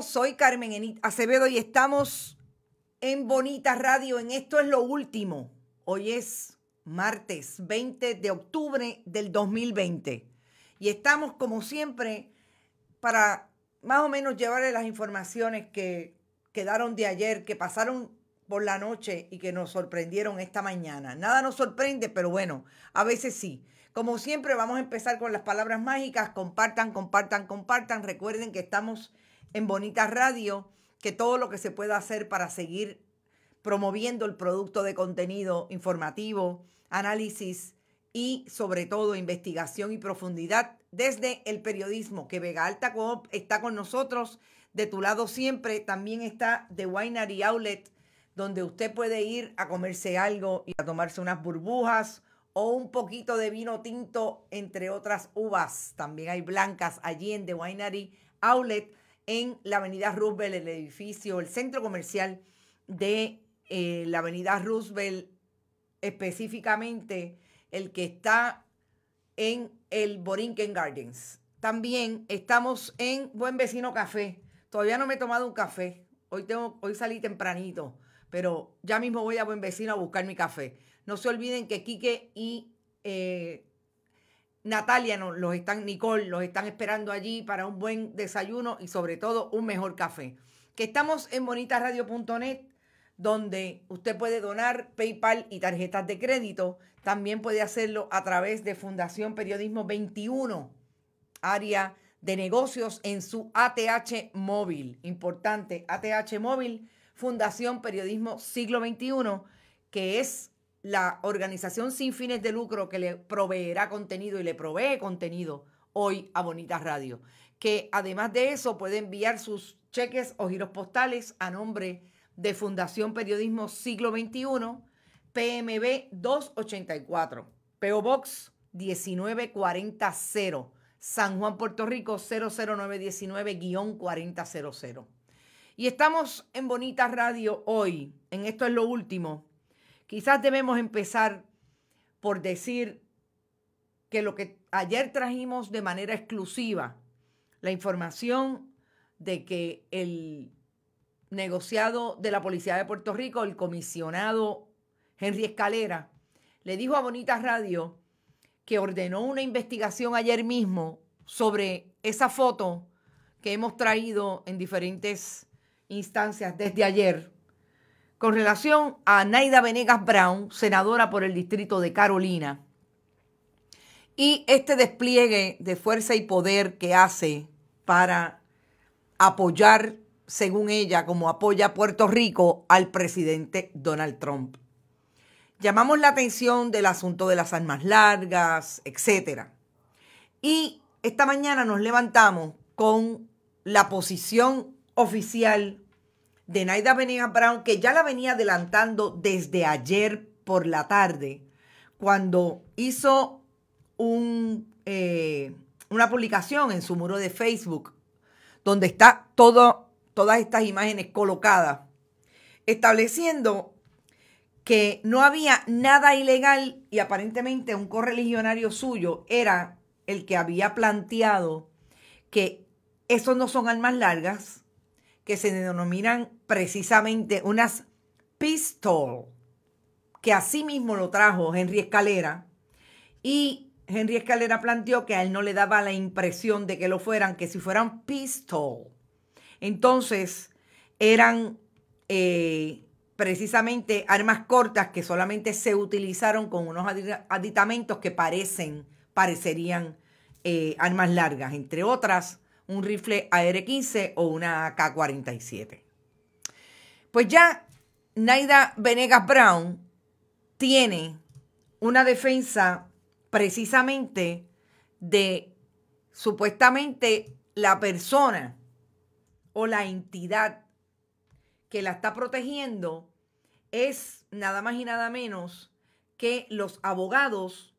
soy Carmen Acevedo y estamos en Bonita Radio, en Esto es lo Último. Hoy es martes 20 de octubre del 2020 y estamos como siempre para más o menos llevarle las informaciones que quedaron de ayer, que pasaron por la noche y que nos sorprendieron esta mañana. Nada nos sorprende, pero bueno, a veces sí. Como siempre, vamos a empezar con las palabras mágicas. Compartan, compartan, compartan. Recuerden que estamos en Bonita Radio que todo lo que se pueda hacer para seguir promoviendo el producto de contenido informativo, análisis y sobre todo investigación y profundidad desde el periodismo, que Vega Alta Coop está con nosotros, de tu lado siempre, también está The Winery Outlet, donde usted puede ir a comerse algo y a tomarse unas burbujas o un poquito de vino tinto, entre otras uvas, también hay blancas allí en The Winery Outlet, en la avenida Roosevelt, el edificio, el centro comercial de eh, la avenida Roosevelt, específicamente el que está en el Borinquen Gardens. También estamos en Buen Vecino Café. Todavía no me he tomado un café. Hoy, tengo, hoy salí tempranito, pero ya mismo voy a Buen Vecino a buscar mi café. No se olviden que Quique y eh, Natalia los están, Nicole, los están esperando allí para un buen desayuno y sobre todo un mejor café. Que estamos en bonitasradio.net, donde usted puede donar PayPal y tarjetas de crédito. También puede hacerlo a través de Fundación Periodismo 21, área de negocios en su ATH móvil. Importante, ATH móvil, Fundación Periodismo Siglo XXI, que es la organización sin fines de lucro que le proveerá contenido y le provee contenido hoy a Bonita Radio, que además de eso puede enviar sus cheques o giros postales a nombre de Fundación Periodismo Siglo XXI, PMB 284, PO Box 19400, San Juan, Puerto Rico 00919-4000. Y estamos en Bonita Radio hoy, en esto es lo último Quizás debemos empezar por decir que lo que ayer trajimos de manera exclusiva, la información de que el negociado de la Policía de Puerto Rico, el comisionado Henry Escalera, le dijo a Bonita Radio que ordenó una investigación ayer mismo sobre esa foto que hemos traído en diferentes instancias desde ayer con relación a Naida Venegas Brown, senadora por el distrito de Carolina, y este despliegue de fuerza y poder que hace para apoyar, según ella, como apoya Puerto Rico al presidente Donald Trump. Llamamos la atención del asunto de las armas largas, etc. Y esta mañana nos levantamos con la posición oficial de Naida benedict Brown, que ya la venía adelantando desde ayer por la tarde, cuando hizo un, eh, una publicación en su muro de Facebook, donde está todas estas imágenes colocadas, estableciendo que no había nada ilegal y aparentemente un correligionario suyo era el que había planteado que esos no son almas largas, que se denominan precisamente unas pistol, que así mismo lo trajo Henry Escalera, y Henry Escalera planteó que a él no le daba la impresión de que lo fueran, que si fueran pistol, entonces eran eh, precisamente armas cortas que solamente se utilizaron con unos aditamentos que parecen, parecerían eh, armas largas, entre otras un rifle AR-15 o una AK-47. Pues ya Naida Venegas Brown tiene una defensa precisamente de supuestamente la persona o la entidad que la está protegiendo es nada más y nada menos que los abogados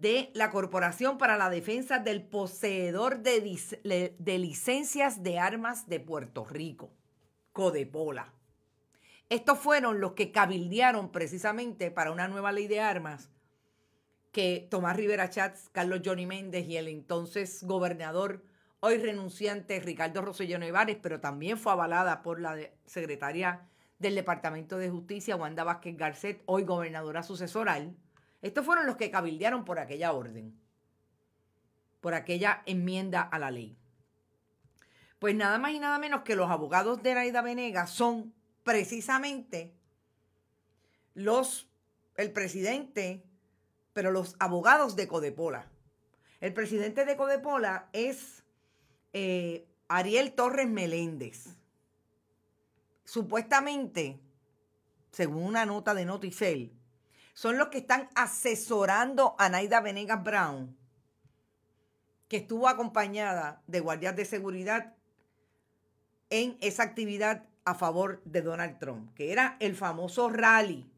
de la Corporación para la Defensa del Poseedor de, de Licencias de Armas de Puerto Rico, Codepola. Estos fueron los que cabildearon precisamente para una nueva ley de armas que Tomás Rivera Chats, Carlos Johnny Méndez y el entonces gobernador, hoy renunciante Ricardo Rosselló Nevares, pero también fue avalada por la secretaria del Departamento de Justicia, Wanda Vázquez Garcet, hoy gobernadora sucesoral, estos fueron los que cabildearon por aquella orden, por aquella enmienda a la ley. Pues nada más y nada menos que los abogados de Naida Venegas son precisamente los, el presidente, pero los abogados de Codepola. El presidente de Codepola es eh, Ariel Torres Meléndez. Supuestamente, según una nota de Noticel, son los que están asesorando a Naida Venegas Brown, que estuvo acompañada de guardias de seguridad en esa actividad a favor de Donald Trump, que era el famoso rally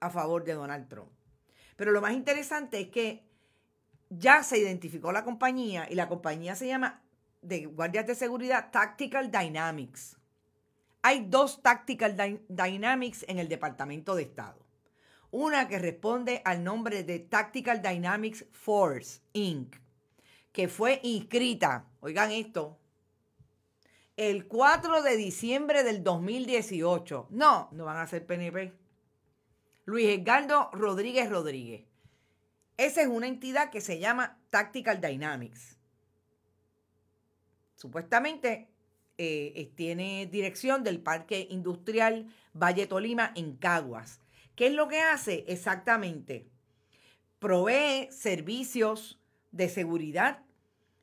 a favor de Donald Trump. Pero lo más interesante es que ya se identificó la compañía y la compañía se llama de guardias de seguridad Tactical Dynamics. Hay dos Tactical Dynamics en el Departamento de Estado una que responde al nombre de Tactical Dynamics Force Inc., que fue inscrita, oigan esto, el 4 de diciembre del 2018. No, no van a ser PNP. Luis Edgardo Rodríguez Rodríguez. Esa es una entidad que se llama Tactical Dynamics. Supuestamente eh, tiene dirección del Parque Industrial Valle Tolima en Caguas. ¿Qué es lo que hace? Exactamente. Provee servicios de seguridad,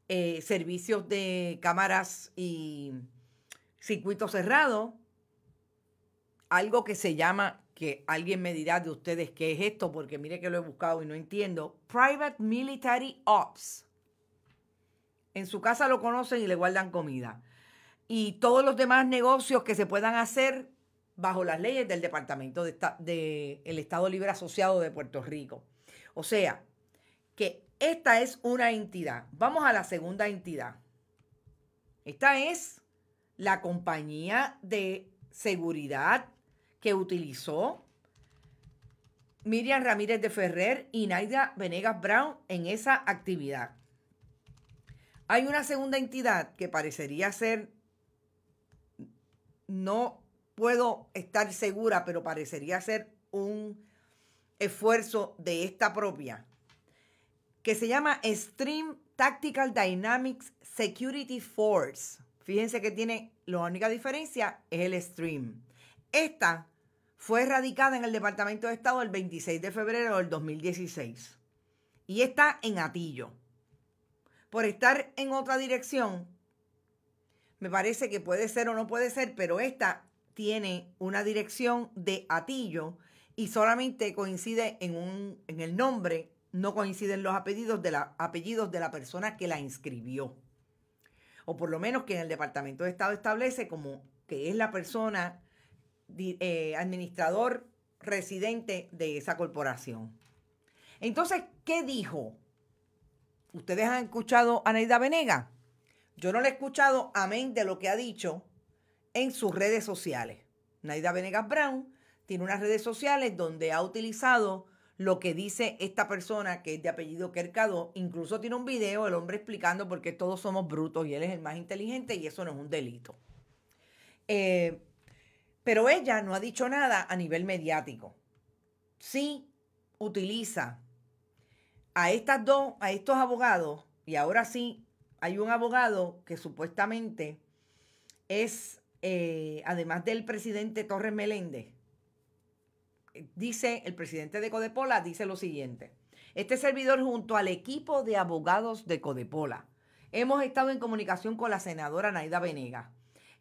eh, servicios de cámaras y circuito cerrado, algo que se llama, que alguien me dirá de ustedes qué es esto, porque mire que lo he buscado y no entiendo, Private Military Ops. En su casa lo conocen y le guardan comida. Y todos los demás negocios que se puedan hacer bajo las leyes del Departamento del de Estado Libre Asociado de Puerto Rico. O sea, que esta es una entidad. Vamos a la segunda entidad. Esta es la compañía de seguridad que utilizó Miriam Ramírez de Ferrer y Naida Venegas Brown en esa actividad. Hay una segunda entidad que parecería ser no puedo estar segura, pero parecería ser un esfuerzo de esta propia, que se llama Stream Tactical Dynamics Security Force. Fíjense que tiene la única diferencia es el stream. Esta fue erradicada en el Departamento de Estado el 26 de febrero del 2016 y está en Atillo. Por estar en otra dirección, me parece que puede ser o no puede ser, pero esta tiene una dirección de Atillo y solamente coincide en, un, en el nombre, no coinciden los apellidos de, la, apellidos de la persona que la inscribió. O por lo menos que en el Departamento de Estado establece como que es la persona eh, administrador residente de esa corporación. Entonces, ¿qué dijo? ¿Ustedes han escuchado a Neida Venega? Yo no le he escuchado amén de lo que ha dicho en sus redes sociales. Naida Venegas Brown tiene unas redes sociales donde ha utilizado lo que dice esta persona que es de apellido Kercado. Incluso tiene un video el hombre explicando por qué todos somos brutos y él es el más inteligente y eso no es un delito. Eh, pero ella no ha dicho nada a nivel mediático. Sí utiliza a estas dos, a estos abogados, y ahora sí hay un abogado que supuestamente es eh, además del presidente Torres Meléndez, eh, dice el presidente de Codepola, dice lo siguiente. Este servidor junto al equipo de abogados de Codepola hemos estado en comunicación con la senadora Naida Venegas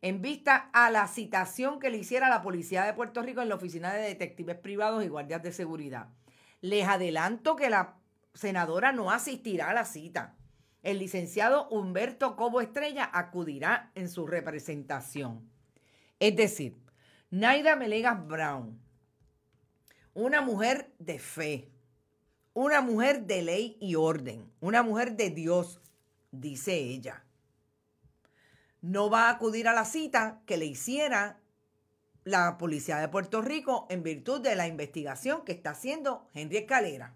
en vista a la citación que le hiciera la Policía de Puerto Rico en la Oficina de Detectives Privados y Guardias de Seguridad. Les adelanto que la senadora no asistirá a la cita el licenciado Humberto Cobo Estrella acudirá en su representación. Es decir, Naida Melegas Brown, una mujer de fe, una mujer de ley y orden, una mujer de Dios, dice ella. No va a acudir a la cita que le hiciera la policía de Puerto Rico en virtud de la investigación que está haciendo Henry Escalera.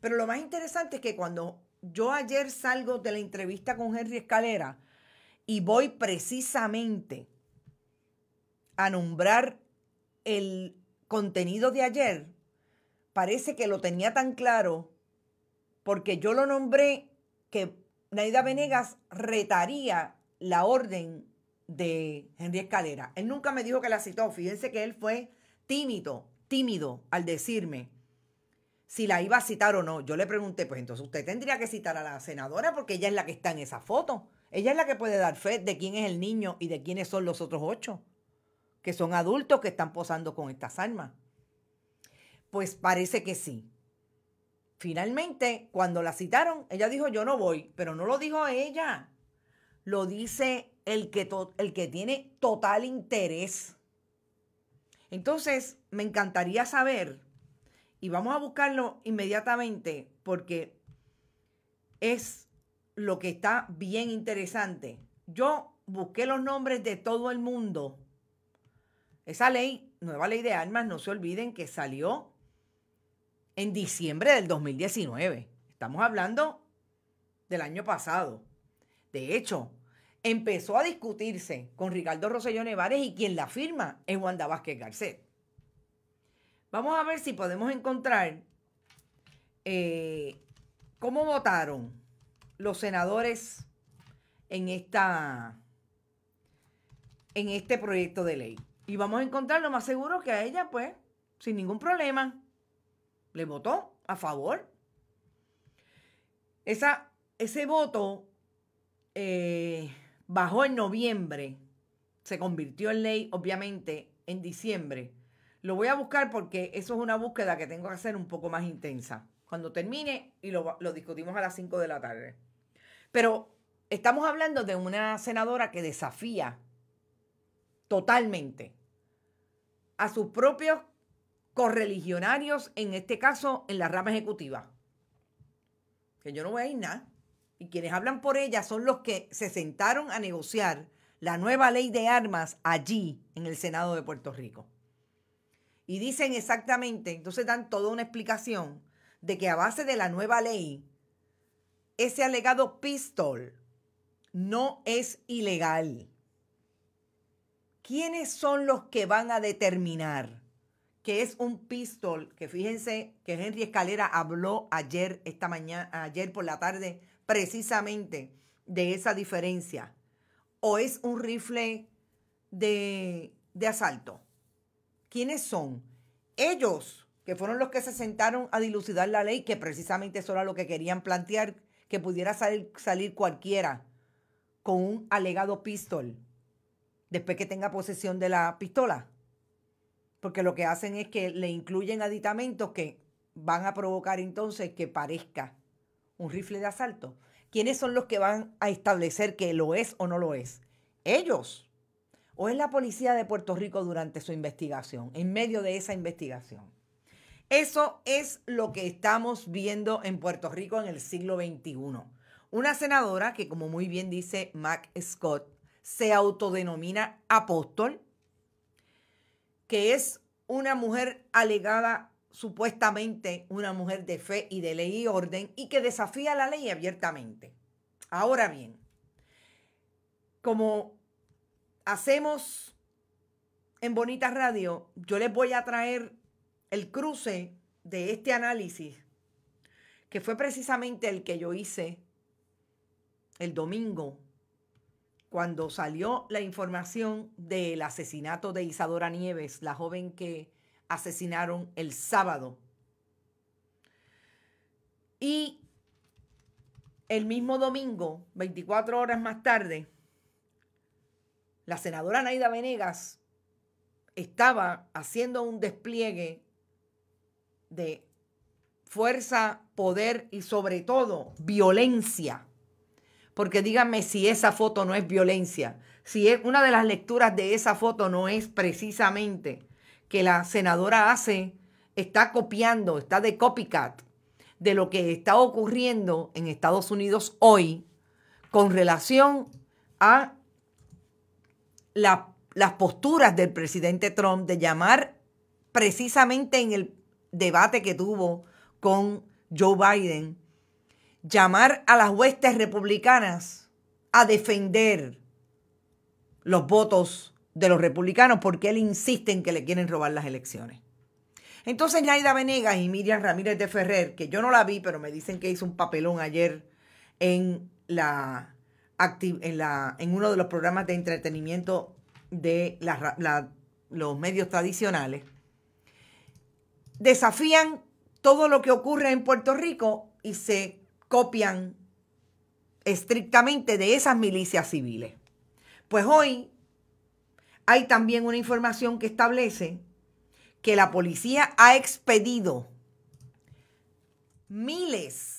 Pero lo más interesante es que cuando yo ayer salgo de la entrevista con Henry Escalera y voy precisamente a nombrar el contenido de ayer, parece que lo tenía tan claro porque yo lo nombré que Naida Venegas retaría la orden de Henry Escalera. Él nunca me dijo que la citó. Fíjense que él fue tímido, tímido al decirme si la iba a citar o no. Yo le pregunté, pues entonces usted tendría que citar a la senadora porque ella es la que está en esa foto. Ella es la que puede dar fe de quién es el niño y de quiénes son los otros ocho, que son adultos que están posando con estas armas. Pues parece que sí. Finalmente, cuando la citaron, ella dijo, yo no voy, pero no lo dijo ella. Lo dice el que, el que tiene total interés. Entonces, me encantaría saber y vamos a buscarlo inmediatamente porque es lo que está bien interesante. Yo busqué los nombres de todo el mundo. Esa ley, nueva ley de armas, no se olviden que salió en diciembre del 2019. Estamos hablando del año pasado. De hecho, empezó a discutirse con Ricardo Rosselló Nevares y quien la firma es Wanda Vázquez Garcet. Vamos a ver si podemos encontrar eh, cómo votaron los senadores en esta en este proyecto de ley. Y vamos a encontrar lo más seguro que a ella, pues, sin ningún problema, le votó a favor. Esa, ese voto eh, bajó en noviembre, se convirtió en ley, obviamente, en diciembre lo voy a buscar porque eso es una búsqueda que tengo que hacer un poco más intensa. Cuando termine y lo, discutimos a las 5 de la tarde. Pero estamos hablando de una senadora que desafía totalmente a sus propios correligionarios, en este caso en la rama ejecutiva. Que yo no voy a ir nada. Y quienes hablan por ella son los que se sentaron a negociar la nueva ley de armas allí en el Senado de Puerto Rico y dicen exactamente, entonces dan toda una explicación de que a base de la nueva ley, ese alegado pistol no es ilegal. ¿Quiénes son los que van a determinar que es un pistol? Que fíjense que Henry Escalera habló ayer, esta mañana, ayer por la tarde, precisamente de esa diferencia. O es un rifle de, de asalto ¿quiénes son? Ellos, que fueron los que se sentaron a dilucidar la ley, que precisamente eso era lo que querían plantear, que pudiera salir, salir cualquiera con un alegado pistol después que tenga posesión de la pistola. Porque lo que hacen es que le incluyen aditamentos que van a provocar entonces que parezca un rifle de asalto. ¿Quiénes son los que van a establecer que lo es o no lo es? Ellos o es la policía de Puerto Rico durante su investigación, en medio de esa investigación. Eso es lo que estamos viendo en Puerto Rico en el siglo XXI. Una senadora que, como muy bien dice Mac Scott, se autodenomina apóstol, que es una mujer alegada, supuestamente una mujer de fe y de ley y orden, y que desafía la ley abiertamente. Ahora bien, como hacemos en Bonita Radio, yo les voy a traer el cruce de este análisis, que fue precisamente el que yo hice el domingo, cuando salió la información del asesinato de Isadora Nieves, la joven que asesinaron el sábado. Y el mismo domingo, 24 horas más tarde, la senadora Naida Venegas estaba haciendo un despliegue de fuerza, poder y sobre todo violencia. Porque díganme si esa foto no es violencia, si es, una de las lecturas de esa foto no es precisamente que la senadora hace, está copiando, está de copycat de lo que está ocurriendo en Estados Unidos hoy con relación a las posturas del presidente Trump de llamar precisamente en el debate que tuvo con Joe Biden, llamar a las huestes republicanas a defender los votos de los republicanos porque él insiste en que le quieren robar las elecciones. Entonces yaida Venegas y Miriam Ramírez de Ferrer, que yo no la vi, pero me dicen que hizo un papelón ayer en la en, en uno de los programas de entretenimiento de los medios tradicionales, desafían todo lo que ocurre en Puerto Rico y se copian estrictamente de esas milicias civiles. Pues hoy hay también una información que establece que la policía ha expedido miles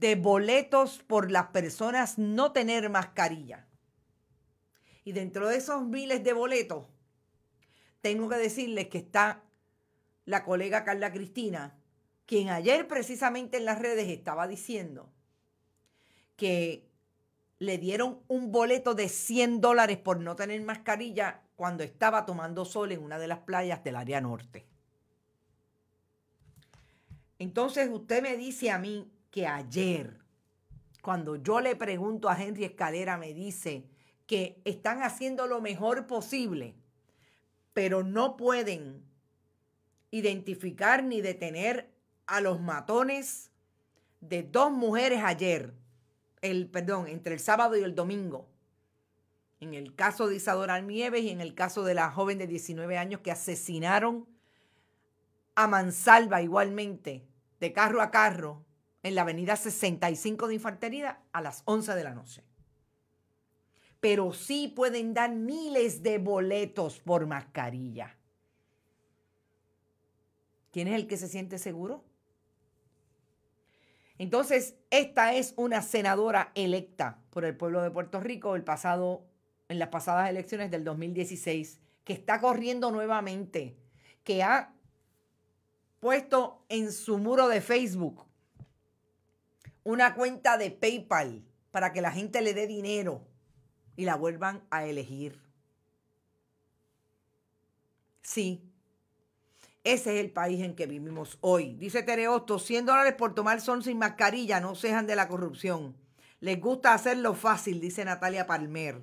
de boletos por las personas no tener mascarilla. Y dentro de esos miles de boletos, tengo que decirles que está la colega Carla Cristina, quien ayer precisamente en las redes estaba diciendo que le dieron un boleto de 100 dólares por no tener mascarilla cuando estaba tomando sol en una de las playas del área norte. Entonces usted me dice a mí que ayer, cuando yo le pregunto a Henry Escalera, me dice que están haciendo lo mejor posible, pero no pueden identificar ni detener a los matones de dos mujeres ayer, el perdón, entre el sábado y el domingo. En el caso de Isadora Nieves y en el caso de la joven de 19 años que asesinaron a Mansalva igualmente, de carro a carro, en la avenida 65 de Infantería a las 11 de la noche. Pero sí pueden dar miles de boletos por mascarilla. ¿Quién es el que se siente seguro? Entonces, esta es una senadora electa por el pueblo de Puerto Rico el pasado, en las pasadas elecciones del 2016, que está corriendo nuevamente, que ha puesto en su muro de Facebook una cuenta de PayPal para que la gente le dé dinero y la vuelvan a elegir. Sí, ese es el país en que vivimos hoy. Dice Tereosto, 100 dólares por tomar son sin mascarilla, no sejan de la corrupción. Les gusta hacerlo fácil, dice Natalia Palmer.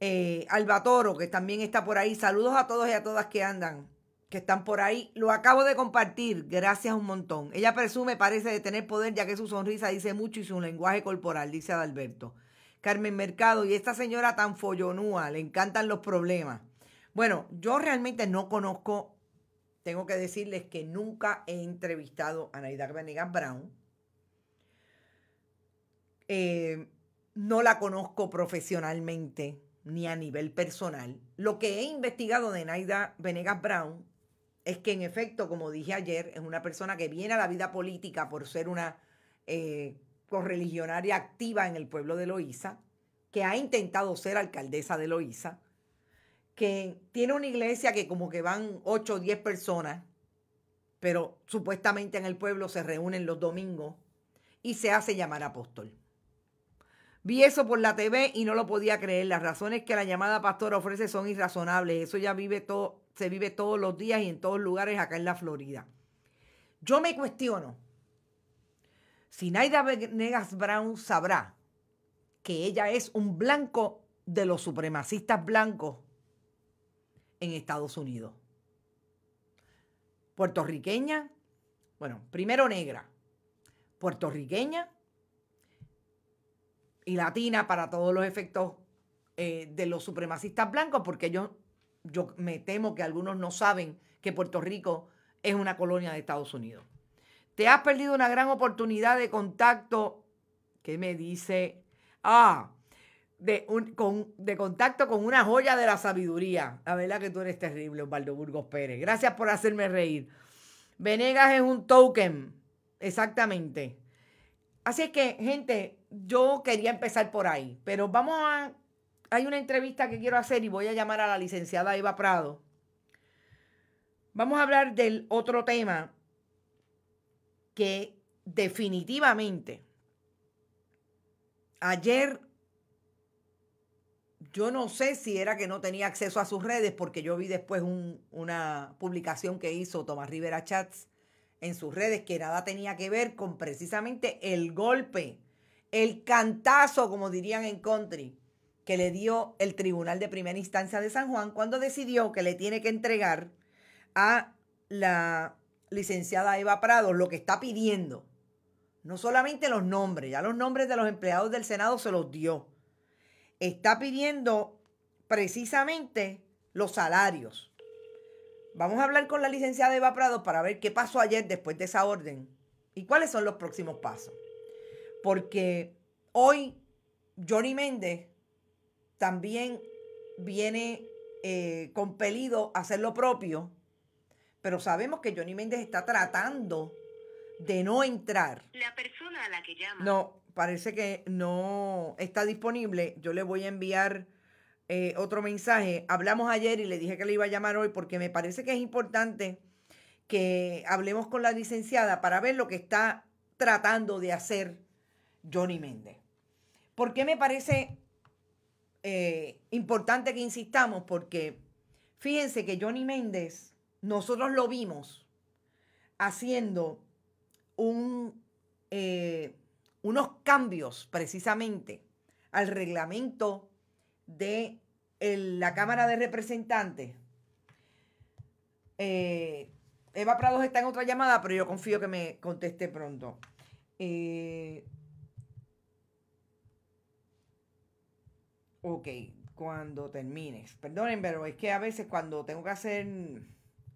Eh, Albatoro, que también está por ahí. Saludos a todos y a todas que andan que están por ahí. Lo acabo de compartir, gracias un montón. Ella presume, parece, de tener poder, ya que su sonrisa dice mucho y su lenguaje corporal, dice Adalberto. Carmen Mercado, y esta señora tan follonúa, le encantan los problemas. Bueno, yo realmente no conozco, tengo que decirles que nunca he entrevistado a Naida Venegas Brown. Eh, no la conozco profesionalmente ni a nivel personal. Lo que he investigado de Naida Venegas Brown es que en efecto, como dije ayer, es una persona que viene a la vida política por ser una eh, correligionaria activa en el pueblo de Loíza, que ha intentado ser alcaldesa de Loíza, que tiene una iglesia que como que van 8 o 10 personas, pero supuestamente en el pueblo se reúnen los domingos y se hace llamar apóstol. Vi eso por la TV y no lo podía creer. Las razones que la llamada pastora ofrece son irrazonables. Eso ya vive todo, se vive todos los días y en todos lugares acá en la Florida. Yo me cuestiono si Naida Negas Brown sabrá que ella es un blanco de los supremacistas blancos en Estados Unidos. Puertorriqueña, bueno, primero negra, puertorriqueña y latina para todos los efectos eh, de los supremacistas blancos, porque ellos yo me temo que algunos no saben que Puerto Rico es una colonia de Estados Unidos. Te has perdido una gran oportunidad de contacto, que me dice, ah, de, de contacto con una joya de la sabiduría. La verdad que tú eres terrible, Osvaldo Burgos Pérez. Gracias por hacerme reír. Venegas es un token, exactamente. Así es que, gente, yo quería empezar por ahí, pero vamos a hay una entrevista que quiero hacer y voy a llamar a la licenciada Eva Prado. Vamos a hablar del otro tema que definitivamente ayer yo no sé si era que no tenía acceso a sus redes porque yo vi después una publicación que hizo Tomás Rivera Chats en sus redes que nada tenía que ver con precisamente el golpe, el cantazo, como dirían en country que le dio el Tribunal de Primera Instancia de San Juan cuando decidió que le tiene que entregar a la licenciada Eva Prado lo que está pidiendo. No solamente los nombres, ya los nombres de los empleados del Senado se los dio. Está pidiendo precisamente los salarios. Vamos a hablar con la licenciada Eva Prado para ver qué pasó ayer después de esa orden y cuáles son los próximos pasos. Porque hoy Johnny Méndez también viene eh, compelido a hacer lo propio, pero sabemos que Johnny Méndez está tratando de no entrar. La persona a la que llama. No, parece que no está disponible. Yo le voy a enviar eh, otro mensaje. Hablamos ayer y le dije que le iba a llamar hoy porque me parece que es importante que hablemos con la licenciada para ver lo que está tratando de hacer Johnny Méndez. ¿Por qué me parece eh, importante que insistamos porque fíjense que Johnny Méndez, nosotros lo vimos haciendo un, eh, unos cambios precisamente al reglamento de la Cámara de Representantes. Eh, Eva Prados está en otra llamada, pero yo confío que me conteste pronto. Ok, cuando termines. Perdonen, pero es que a veces cuando tengo que hacer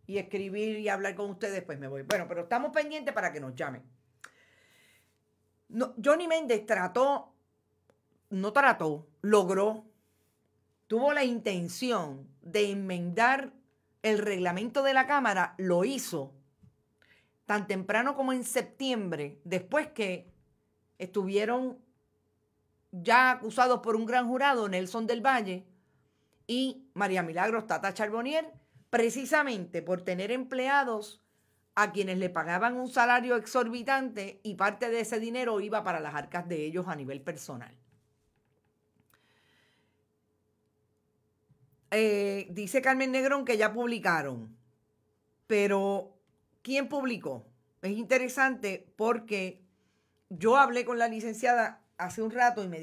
y escribir y hablar con ustedes, pues me voy. Bueno, pero estamos pendientes para que nos llamen. Johnny Méndez trató, no trató, logró, tuvo la intención de enmendar el reglamento de la Cámara, lo hizo tan temprano como en septiembre, después que estuvieron ya acusados por un gran jurado, Nelson del Valle y María Milagros Tata Charbonnier, precisamente por tener empleados a quienes le pagaban un salario exorbitante y parte de ese dinero iba para las arcas de ellos a nivel personal. Eh, dice Carmen Negrón que ya publicaron, pero ¿quién publicó? Es interesante porque yo hablé con la licenciada hace un rato y me,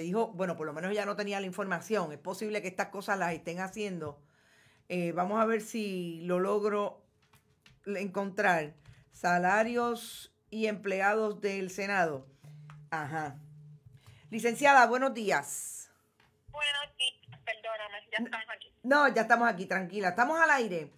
dijo, bueno, por lo menos ya no tenía la información, es posible que estas cosas las estén haciendo. Eh, vamos a ver si lo logro encontrar. Salarios y empleados del Senado. Ajá. Licenciada, buenos días. Buenos perdóname, ya estamos aquí. No, ya estamos aquí, tranquila. Estamos al aire.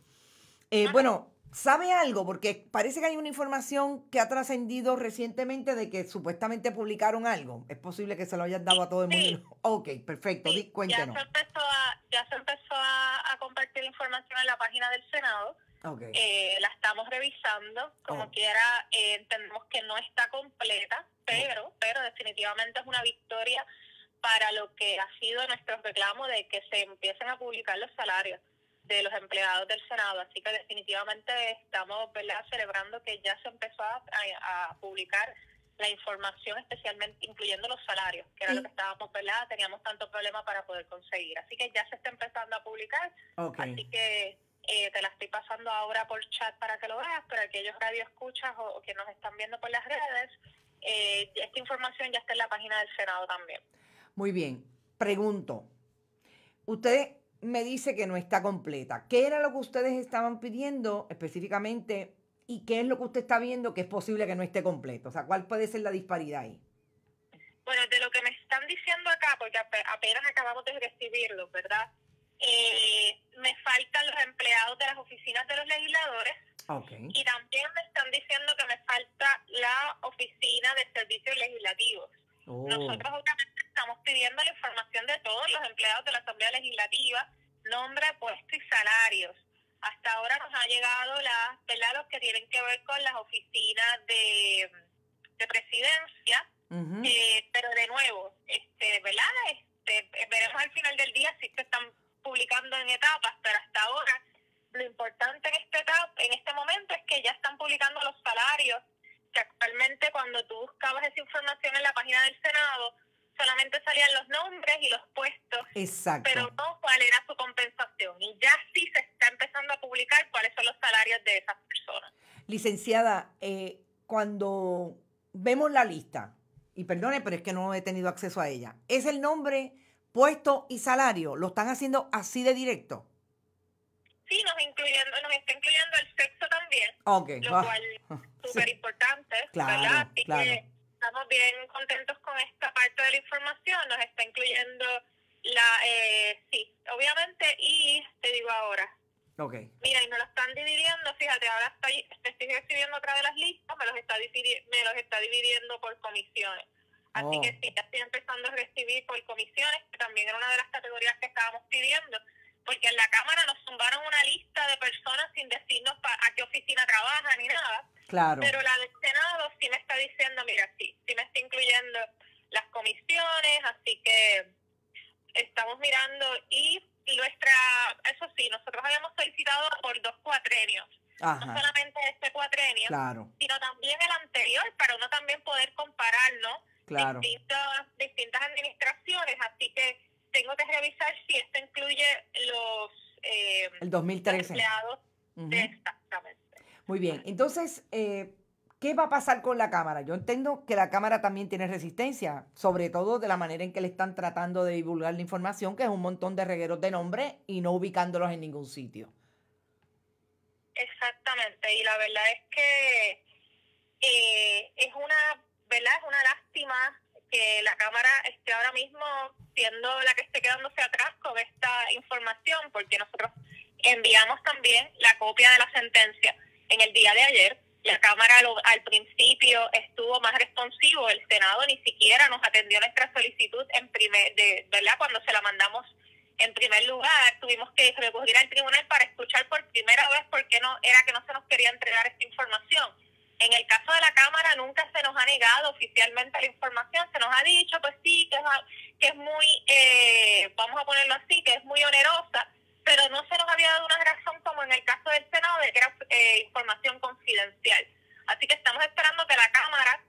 Eh, bueno, ¿Sabe algo? Porque parece que hay una información que ha trascendido recientemente de que supuestamente publicaron algo. ¿Es posible que se lo hayan dado a todo el mundo? Ok, perfecto. Ya se empezó, a, compartir información en la página del Senado. Okay. Eh, la estamos revisando. Como quiera, eh, entendemos que no está completa, pero, pero definitivamente es una victoria para lo que ha sido nuestro reclamo de que se empiecen a publicar los salarios de los empleados del Senado. Así que definitivamente estamos celebrando que ya se empezó a, publicar la información, especialmente incluyendo los salarios, que era lo que estábamos, ¿verdad? Teníamos tanto problema para poder conseguir. Así que ya se está empezando a publicar. Así que eh, te la estoy pasando ahora por chat para que lo veas, pero aquellos radio escuchas o, que nos están viendo por las redes, eh, esta información ya está en la página del Senado también. Muy bien. Pregunto. Ustedes me dice que no está completa. ¿Qué era lo que ustedes estaban pidiendo específicamente y qué es lo que usted está viendo que es posible que no esté completo? O sea, ¿cuál puede ser la disparidad ahí? Bueno, de lo que me están diciendo acá, porque apenas acabamos de recibirlo, ¿verdad? Eh, me faltan los empleados de las oficinas de los legisladores y también me están diciendo que me falta la oficina de servicios legislativos. Oh. Nosotros obviamente estamos pidiendo la información de todos los empleados de la Asamblea Legislativa, nombre, puesto y salarios. Hasta ahora nos ha llegado las, pelados que tienen que ver con las oficinas de, presidencia, eh, pero de nuevo, este, ¿verdad? Este, veremos al final del día si se están publicando en etapas, pero hasta ahora lo importante en este etapa, en este momento es que ya están publicando los salarios, que actualmente cuando tú buscabas esa información en la página del Senado, solamente salían los nombres y los puestos, Exacto. pero no cuál era su compensación. Y ya sí se está empezando a publicar cuáles son los salarios de esas personas. Licenciada, eh, cuando vemos la lista, y perdone, pero es que no he tenido acceso a ella, es el nombre, puesto y salario, lo están haciendo así de directo. Sí, nos, incluyendo, nos está incluyendo el sexo también, okay. lo cual es súper importante, claro estamos bien contentos con esta parte de la información, nos está incluyendo la, eh, sí, obviamente, y te digo ahora. Mira, y nos lo están dividiendo, fíjate, ahora estoy, estoy recibiendo otra de las listas, me los está, me los está dividiendo por comisiones. Así oh. que sí, ya estoy empezando a recibir por comisiones, que también era una de las categorías que estábamos pidiendo porque en la Cámara nos zumbaron una lista de personas sin decirnos pa a qué oficina trabaja ni nada. Claro. Pero la del Senado sí me está diciendo, mira, sí, sí me está incluyendo las comisiones, así que estamos mirando y nuestra, eso sí, nosotros habíamos solicitado por dos cuatrenios. No solamente este cuatrenio, sino también el anterior, para uno también poder compararlo. Claro. Distintas, distintas administraciones, así que tengo que revisar si esto incluye los eh, empleados. Exactamente. Muy bien, entonces, eh, ¿qué va a pasar con la Cámara? Yo entiendo que la Cámara también tiene resistencia, sobre todo de la manera en que le están tratando de divulgar la información, que es un montón de regueros de nombre y no ubicándolos en ningún sitio. Exactamente, y la verdad es que eh, es una, ¿verdad? Es una lástima que la Cámara esté ahora mismo siendo la que esté quedándose atrás con esta información, porque nosotros enviamos también la copia de la sentencia en el día de ayer. La Cámara al principio estuvo más responsivo, el Senado ni siquiera nos atendió nuestra solicitud en primer, de, ¿verdad? Cuando se la mandamos en primer lugar, tuvimos que recurrir al tribunal para escuchar por primera vez por qué no era que no se nos quería entregar esta información en el caso de la Cámara nunca se nos ha negado oficialmente la información, se nos ha dicho, pues sí, que es, que es muy, eh, vamos a ponerlo así, que es muy onerosa, pero no se nos había dado una razón como en el caso del Senado de que era eh, información confidencial. Así que estamos esperando que la Cámara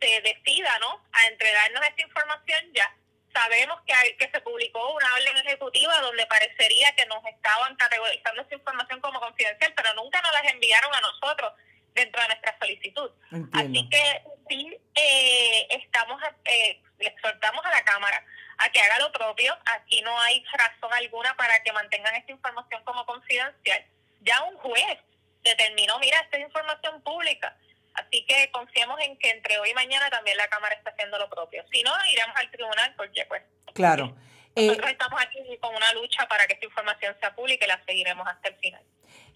se decida, ¿no?, a entregarnos esta información ya. Sabemos que, hay, que se publicó una orden ejecutiva donde parecería que nos estaban categorizando esa información como confidencial, pero nunca nos las enviaron a nosotros dentro de nuestra solicitud. Así que sí, eh, estamos, eh, le exhortamos a la Cámara a que haga lo propio. Aquí no hay razón alguna para que mantengan esta información como confidencial. Ya un juez determinó, mira, esta es información pública. Así que confiemos en que entre hoy y mañana también la Cámara está haciendo lo propio. Si no, iremos al tribunal porque pues... Claro. Nosotros eh, estamos aquí con una lucha para que esta información sea pública y la seguiremos hasta el final.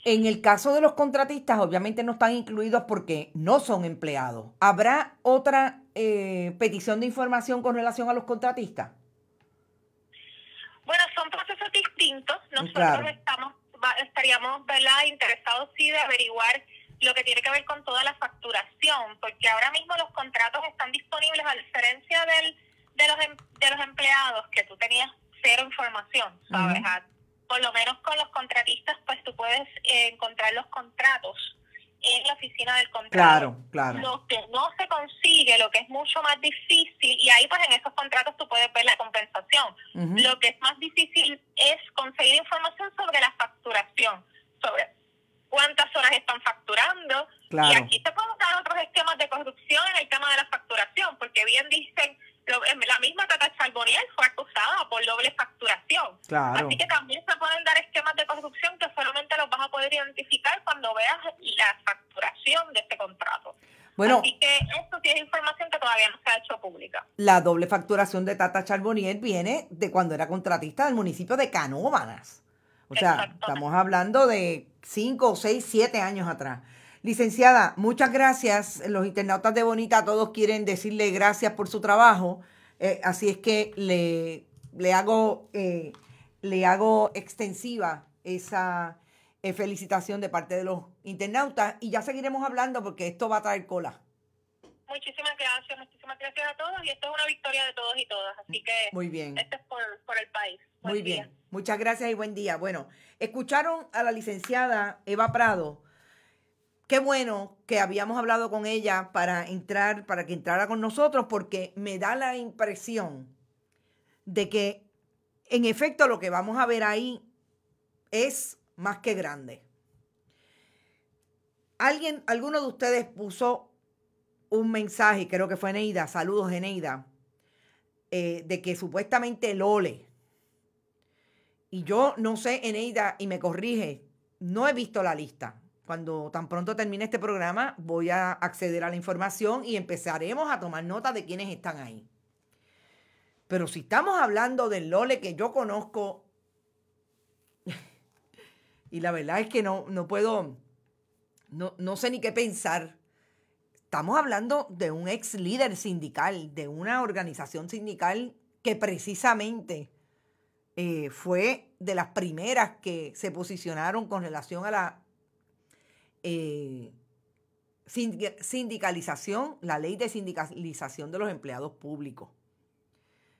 En el caso de los contratistas, obviamente no están incluidos porque no son empleados. ¿Habrá otra eh, petición de información con relación a los contratistas? Bueno, son procesos distintos. Mm, Nosotros estaríamos ¿verdad? interesados sí de averiguar lo que tiene que ver con toda la facturación, porque ahora mismo los contratos están disponibles a diferencia del, de, los, em, de los empleados, que tú tenías cero información, ¿sabes? por lo menos con los contratistas, pues tú puedes eh, encontrar los contratos en la oficina del contrato. Claro, claro. Lo que no se consigue, lo que es mucho más difícil, y ahí pues en esos contratos tú puedes ver la compensación. Lo que es más difícil es conseguir información sobre la facturación, sobre cuántas horas están facturando. Y aquí te puedo dar otros esquemas de corrupción en el tema de la facturación, porque bien dicen eh, la misma Tata Charbonier fue acusada por doble facturación. Así que también se pueden dar esquemas de corrupción que solamente los vas a poder identificar cuando veas la facturación de este contrato. Bueno, Así que esto sí es información que todavía no se ha hecho pública. La doble facturación de Tata Charboniel viene de cuando era contratista del municipio de Canóvanas. O sea, estamos hablando de 5, 6, 7 años atrás. Licenciada, muchas gracias. Los internautas de Bonita todos quieren decirle gracias por su trabajo. Eh, así es que le, le hago, eh, le hago extensiva esa eh, felicitación de parte de los internautas y ya seguiremos hablando porque esto va a traer cola. Muchísimas gracias, muchísimas gracias a todos y esto es una victoria de todos y todas, así que esto es por, el país. Muy bien, muchas gracias y buen día. Bueno, escucharon a la licenciada Eva Prado qué bueno que habíamos hablado con ella para entrar, para que entrara con nosotros, porque me da la impresión de que en efecto lo que vamos a ver ahí es más que grande. Alguien, alguno de ustedes puso un mensaje, creo que fue Neida, saludos Eneida, eh, de que supuestamente Lole, y yo no sé Eneida, y me corrige, no he visto la lista, cuando tan pronto termine este programa, voy a acceder a la información y empezaremos a tomar nota de quienes están ahí. Pero si estamos hablando del Lole que yo conozco, y la verdad es que no, no puedo, no, sé ni qué pensar. Estamos hablando de un ex líder sindical, de una organización sindical que precisamente eh, fue de las primeras que se posicionaron con relación a la eh, sindicalización, la ley de sindicalización de los empleados públicos.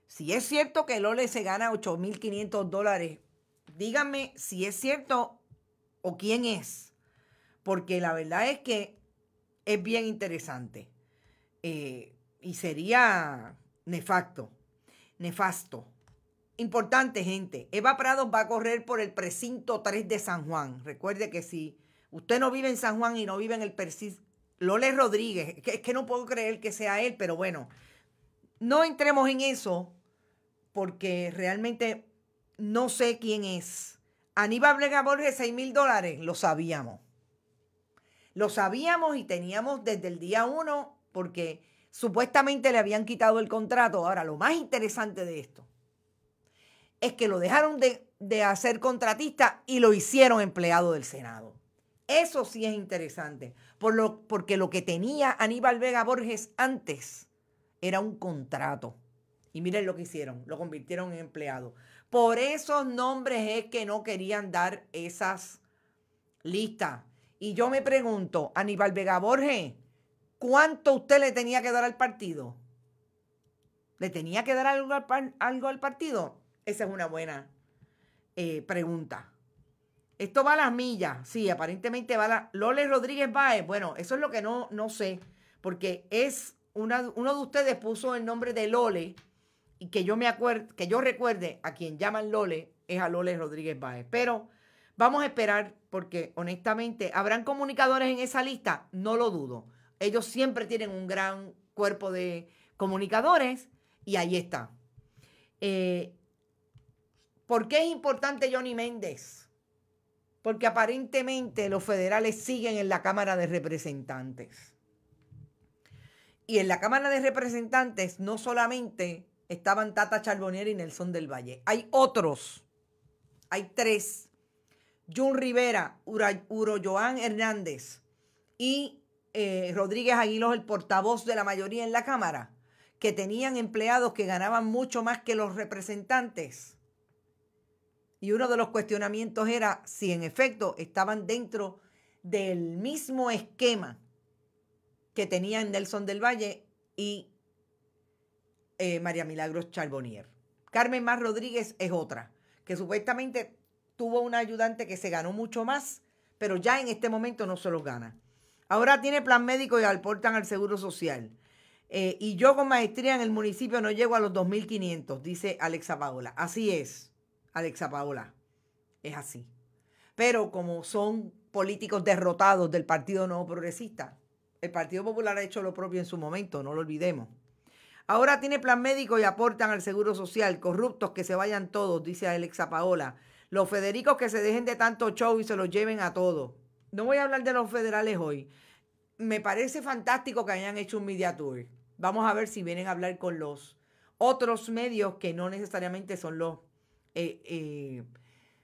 Si es cierto que el OLE se gana 8.500 dólares, díganme si es cierto o quién es, porque la verdad es que es bien interesante eh, y sería nefasto, nefasto. Importante, gente. Eva Prado va a correr por el precinto 3 de San Juan. Recuerde que si Usted no vive en San Juan y no vive en el Persis. Lole Rodríguez, es que no puedo creer que sea él, pero bueno, no entremos en eso porque realmente no sé quién es. Aníbal Vega Borges, 6 mil dólares, lo sabíamos. Lo sabíamos y teníamos desde el día uno porque supuestamente le habían quitado el contrato. Ahora, lo más interesante de esto es que lo dejaron de hacer contratista y lo hicieron empleado del Senado. Eso sí es interesante, por lo, porque lo que tenía Aníbal Vega Borges antes era un contrato. Y miren lo que hicieron, lo convirtieron en empleado. Por esos nombres es que no querían dar esas listas. Y yo me pregunto, Aníbal Vega Borges, ¿cuánto usted le tenía que dar al partido? ¿Le tenía que dar algo al, al partido? Esa es una buena eh, pregunta. Esto va a las millas, sí, aparentemente va a la... Lole Rodríguez Báez, bueno, eso es lo que no, no sé, porque es una, uno de ustedes puso el nombre de Lole y que yo me que yo recuerde a quien llaman Lole es a Lole Rodríguez Báez, pero vamos a esperar porque honestamente habrán comunicadores en esa lista, no lo dudo. Ellos siempre tienen un gran cuerpo de comunicadores y ahí está. Eh, ¿Por qué es importante Johnny Méndez? porque aparentemente los federales siguen en la Cámara de Representantes. Y en la Cámara de Representantes no solamente estaban Tata Charbonier y Nelson del Valle, hay otros, hay tres. Jun Rivera, Uro Joan Hernández y eh, Rodríguez Aguiló, el portavoz de la mayoría en la Cámara, que tenían empleados que ganaban mucho más que los representantes y uno de los cuestionamientos era si en efecto estaban dentro del mismo esquema que tenían Nelson del Valle y eh, María Milagros Charbonnier. Carmen Más Rodríguez es otra, que supuestamente tuvo un ayudante que se ganó mucho más, pero ya en este momento no se los gana. Ahora tiene plan médico y aportan al Seguro Social. Eh, y yo con maestría en el municipio no llego a los 2.500, dice Alexa Paola. Así es. Alexa Paola. Es así. Pero como son políticos derrotados del Partido No Progresista, el Partido Popular ha hecho lo propio en su momento, no lo olvidemos. Ahora tiene plan médico y aportan al Seguro Social. Corruptos que se vayan todos, dice Alexa Paola. Los federicos que se dejen de tanto show y se los lleven a todos. No voy a hablar de los federales hoy. Me parece fantástico que hayan hecho un media tour. Vamos a ver si vienen a hablar con los otros medios que no necesariamente son los eh, eh,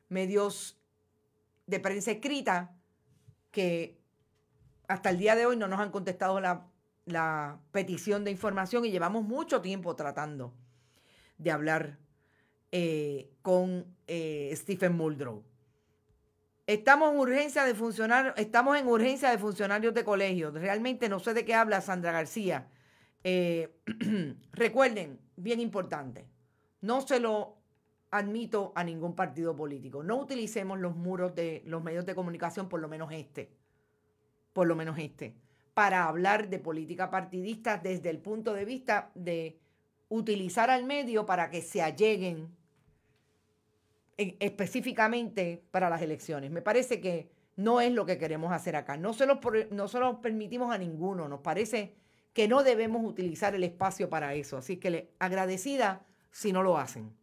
medios de prensa escrita que hasta el día de hoy no nos han contestado la, petición de información y llevamos mucho tiempo tratando de hablar eh, con Stephen Muldrow. Estamos en urgencia de funcionar, estamos en urgencia de funcionarios de colegios. Realmente no sé de qué habla Sandra García. recuerden, bien importante, no se lo admito a ningún partido político. No utilicemos los muros de los medios de comunicación, por lo menos este, por lo menos este, para hablar de política partidista desde el punto de vista de utilizar al medio para que se alleguen específicamente para las elecciones. Me parece que no es lo que queremos hacer acá. No se, lo, no permitimos a ninguno. Nos parece que no debemos utilizar el espacio para eso. Así que le agradecida si no lo hacen.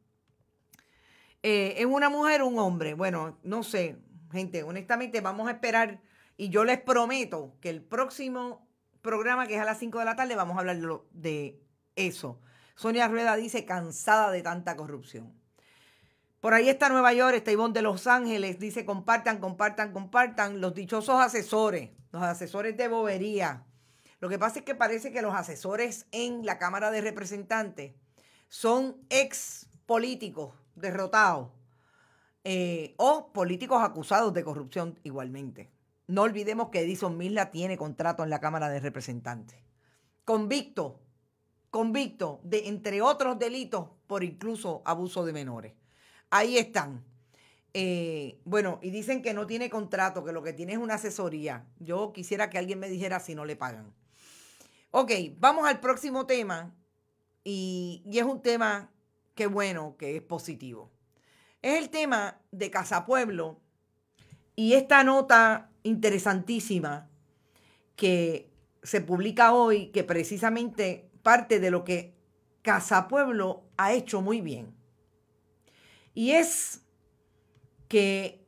Eh, ¿es una mujer o un hombre? Bueno, no sé, gente, honestamente vamos a esperar y yo les prometo que el próximo programa, que es a las 5 de la tarde, vamos a hablar de eso. Sonia Rueda dice, cansada de tanta corrupción. Por ahí está Nueva York, está de Los Ángeles, dice, compartan, compartan, compartan. Los dichosos asesores, los asesores de bobería. Lo que pasa es que parece que los asesores en la Cámara de Representantes son ex políticos derrotados eh, o políticos acusados de corrupción igualmente. No olvidemos que Edison Misla tiene contrato en la Cámara de Representantes. Convicto, convicto de, entre otros delitos, por incluso abuso de menores. Ahí están. Eh, bueno, y dicen que no tiene contrato, que lo que tiene es una asesoría. Yo quisiera que alguien me dijera si no le pagan. Ok, vamos al próximo tema. Y, y es un tema qué bueno que es positivo. Es el tema de Casapueblo y esta nota interesantísima que se publica hoy, que precisamente parte de lo que Pueblo ha hecho muy bien. Y es que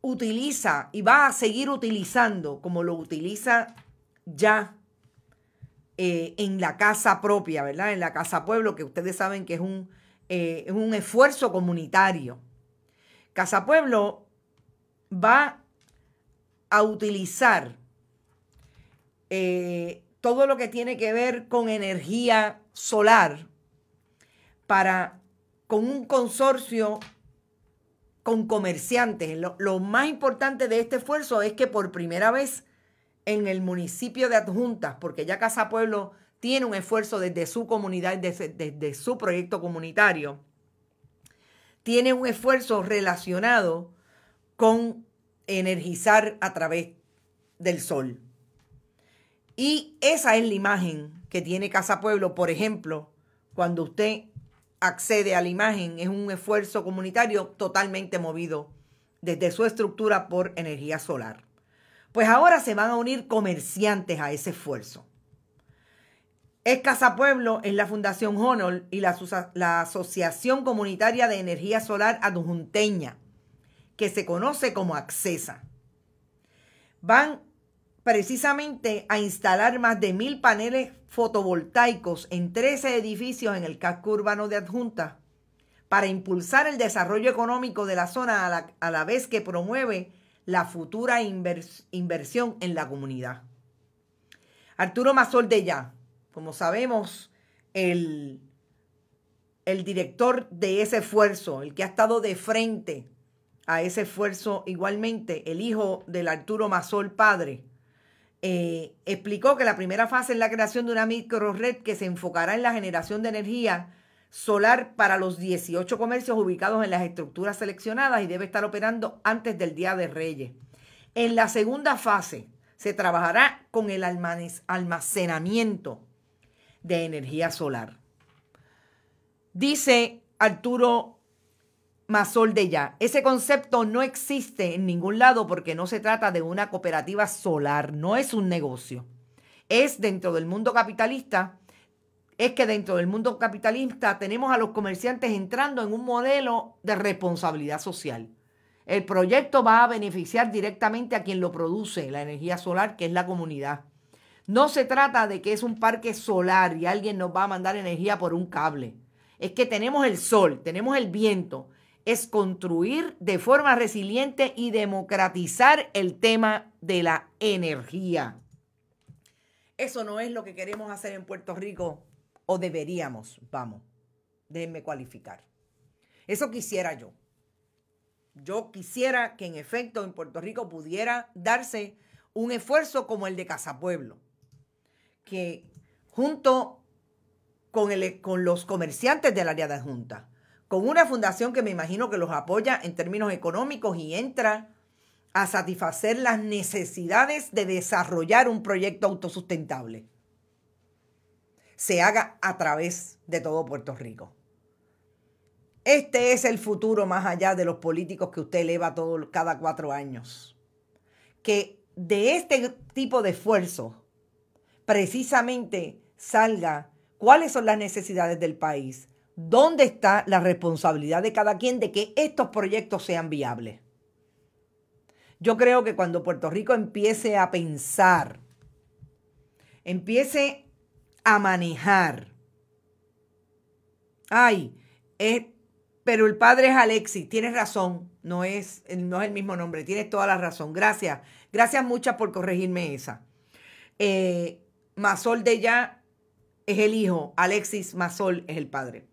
utiliza y va a seguir utilizando como lo utiliza ya eh, en la casa propia, ¿verdad? En la casa pueblo, que ustedes saben que es un, eh, un esfuerzo comunitario. Casa pueblo va a utilizar eh, todo lo que tiene que ver con energía solar para, con un consorcio con comerciantes. lo más importante de este esfuerzo es que por primera vez en el municipio de Adjuntas, porque ya Casa Pueblo tiene un esfuerzo desde su comunidad, desde, su proyecto comunitario, tiene un esfuerzo relacionado con energizar a través del sol. Y esa es la imagen que tiene Casa Pueblo, por ejemplo, cuando usted accede a la imagen, es un esfuerzo comunitario totalmente movido desde su estructura por energía solar. Pues ahora se van a unir comerciantes a ese esfuerzo. Es Casa Pueblo, es la Fundación Honol y la, Asociación Comunitaria de Energía Solar Adjunteña, que se conoce como ACCESA. Van precisamente a instalar más de mil paneles fotovoltaicos en 13 edificios en el casco urbano de Adjunta para impulsar el desarrollo económico de la zona a la vez que promueve la futura inversión en la comunidad. Arturo Mazol de Ya, como sabemos, el, el director de ese esfuerzo, el que ha estado de frente a ese esfuerzo igualmente, el hijo del Arturo Mazol padre, eh, explicó que la primera fase es la creación de una microred que se enfocará en la generación de energía solar para los 18 comercios ubicados en las estructuras seleccionadas y debe estar operando antes del Día de Reyes. En la segunda fase se trabajará con el almacenamiento de energía solar. Dice Arturo Masol de Ya, ese concepto no existe en ningún lado porque no se trata de una cooperativa solar, no es un negocio. Es dentro del mundo capitalista es que dentro del mundo capitalista tenemos a los comerciantes entrando en un modelo de responsabilidad social. El proyecto va a beneficiar directamente a quien lo produce, la energía solar, que es la comunidad. No se trata de que es un parque solar y alguien nos va a mandar energía por un cable. Es que tenemos el sol, tenemos el viento. Es construir de forma resiliente y democratizar el tema de la energía. Eso no es lo que queremos hacer en Puerto Rico o deberíamos, vamos, déjenme cualificar. Eso quisiera yo. Yo quisiera que en efecto en Puerto Rico pudiera darse un esfuerzo como el de Casapueblo, que junto con, con los comerciantes del área de adjunta, con una fundación que me imagino que los apoya en términos económicos y entra a satisfacer las necesidades de desarrollar un proyecto autosustentable se haga a través de todo Puerto Rico. Este es el futuro más allá de los políticos que usted eleva cada cuatro años. Que de este tipo de esfuerzo precisamente salga cuáles son las necesidades del país, dónde está la responsabilidad de cada quien de que estos proyectos sean viables. Yo creo que cuando Puerto Rico empiece a pensar, empiece a manejar. Ay, pero el padre es Alexis, tienes razón, no es, no el mismo nombre, tienes toda la razón. Gracias, gracias muchas por corregirme esa. Eh, Masol de ya es el hijo, Alexis Masol es el padre.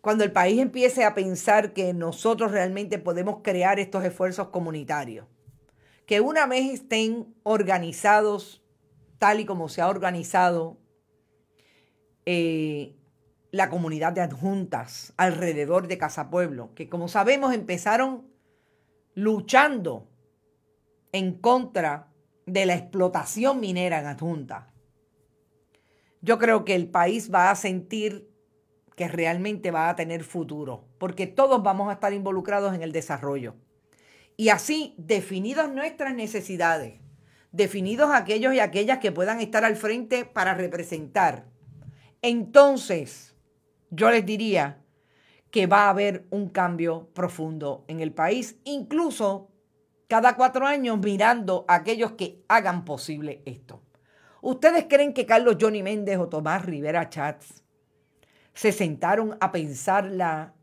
Cuando el país empiece a pensar que nosotros realmente podemos crear estos esfuerzos comunitarios, que una vez estén organizados tal y como se ha organizado eh, la comunidad de adjuntas alrededor de Casa Pueblo, que como sabemos empezaron luchando en contra de la explotación minera en adjunta. Yo creo que el país va a sentir que realmente va a tener futuro, porque todos vamos a estar involucrados en el desarrollo. Y así, definidas nuestras necesidades, definidos aquellos y aquellas que puedan estar al frente para representar. Entonces, yo les diría que va a haber un cambio profundo en el país, incluso cada cuatro años mirando a aquellos que hagan posible esto. ¿Ustedes creen que Carlos Johnny Méndez o Tomás Rivera Chats se sentaron a pensar la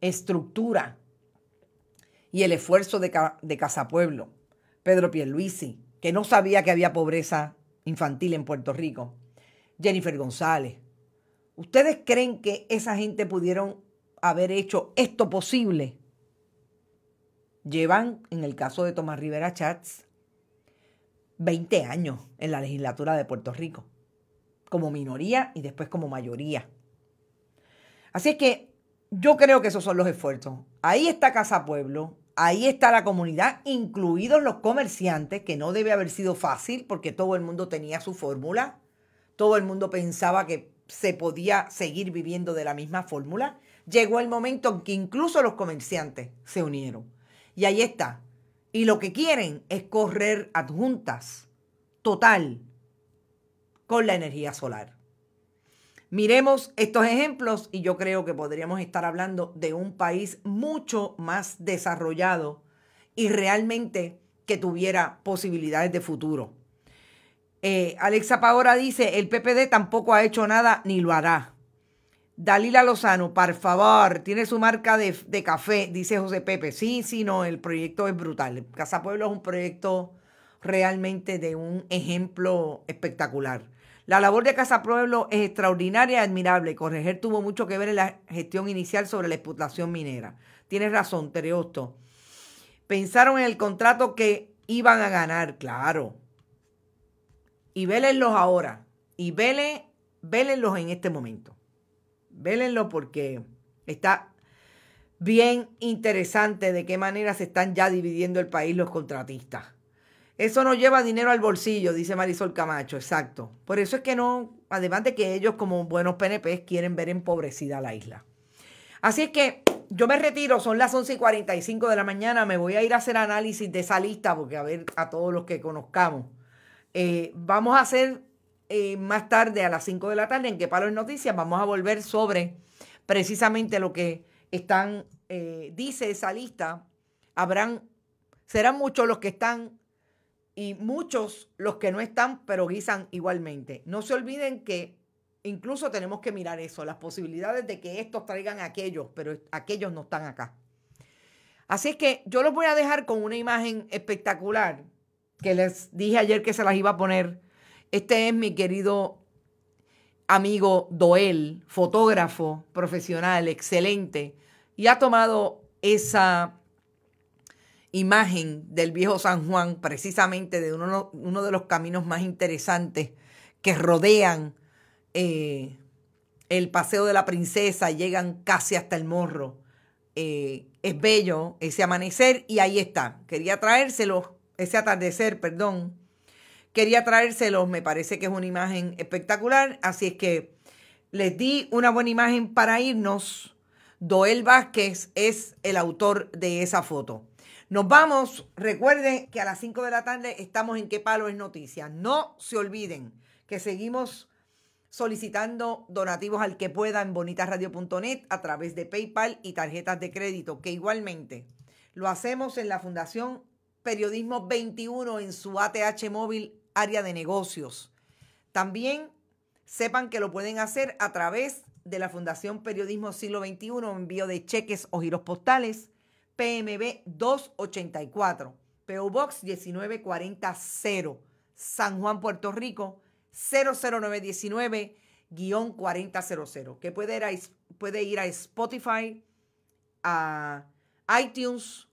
estructura y el esfuerzo de, Casa Pueblo, Pedro Pierluisi, que no sabía que había pobreza infantil en Puerto Rico, Jennifer González. ¿Ustedes creen que esa gente pudieron haber hecho esto posible? Llevan, en el caso de Tomás Rivera Chats, 20 años en la legislatura de Puerto Rico, como minoría y después como mayoría. Así es que yo creo que esos son los esfuerzos. Ahí está Casa Pueblo, Ahí está la comunidad, incluidos los comerciantes, que no debe haber sido fácil porque todo el mundo tenía su fórmula, todo el mundo pensaba que se podía seguir viviendo de la misma fórmula. Llegó el momento en que incluso los comerciantes se unieron. Y ahí está. Y lo que quieren es correr adjuntas, total, con la energía solar. Miremos estos ejemplos y yo creo que podríamos estar hablando de un país mucho más desarrollado y realmente que tuviera posibilidades de futuro. Eh, Alexa Paora dice, el PPD tampoco ha hecho nada ni lo hará. Dalila Lozano, por favor, tiene su marca de, de, café, dice José Pepe. Sí, sí, no, el proyecto es brutal. Casa Pueblo es un proyecto realmente de un ejemplo espectacular. La labor de Casa Pueblo es extraordinaria y admirable. Corregir tuvo mucho que ver en la gestión inicial sobre la explotación minera. Tienes razón, Tereosto. Pensaron en el contrato que iban a ganar, claro. Y vélenlos ahora. Y véle, vélenlos en este momento. Vélenlo porque está bien interesante de qué manera se están ya dividiendo el país los contratistas. Eso no lleva dinero al bolsillo, dice Marisol Camacho, exacto. Por eso es que no, además de que ellos como buenos PNP quieren ver empobrecida la isla. Así es que yo me retiro, son las 11 y 45 de la mañana, me voy a ir a hacer análisis de esa lista, porque a ver a todos los que conozcamos. Eh, vamos a hacer eh, más tarde a las 5 de la tarde, en Que Palo en Noticias, vamos a volver sobre precisamente lo que están, eh, dice esa lista. Habrán, serán muchos los que están y muchos los que no están, pero guisan igualmente. No se olviden que incluso tenemos que mirar eso, las posibilidades de que estos traigan a aquellos, pero aquellos no están acá. Así es que yo los voy a dejar con una imagen espectacular que les dije ayer que se las iba a poner. Este es mi querido amigo Doel, fotógrafo profesional, excelente, y ha tomado esa imagen del viejo San Juan, precisamente de uno, de los caminos más interesantes que rodean eh, el paseo de la princesa, llegan casi hasta el morro. Eh, es bello ese amanecer y ahí está. Quería traérselos, ese atardecer, perdón. Quería traérselos, me parece que es una imagen espectacular, así es que les di una buena imagen para irnos. Doel Vázquez es el autor de esa foto. Nos vamos. Recuerden que a las 5 de la tarde estamos en Qué Palo es Noticia. No se olviden que seguimos solicitando donativos al que pueda en bonitasradio.net a través de PayPal y tarjetas de crédito, que igualmente lo hacemos en la Fundación Periodismo 21 en su ATH móvil área de negocios. También sepan que lo pueden hacer a través de la Fundación Periodismo Siglo XXI, envío de cheques o giros postales PMB 284, PO Box 19400, San Juan, Puerto Rico 00919-4000, que puede ir, a, puede ir a Spotify, a iTunes,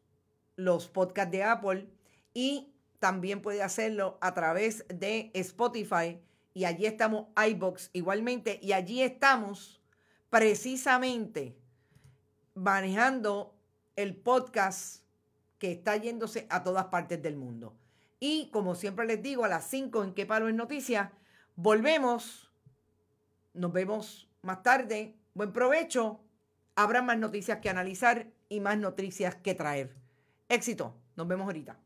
los podcasts de Apple y también puede hacerlo a través de Spotify y allí estamos iBox igualmente y allí estamos precisamente manejando el podcast que está yéndose a todas partes del mundo. Y como siempre les digo, a las 5 en qué palo en noticias, volvemos. Nos vemos más tarde. Buen provecho. Habrá más noticias que analizar y más noticias que traer. Éxito. Nos vemos ahorita.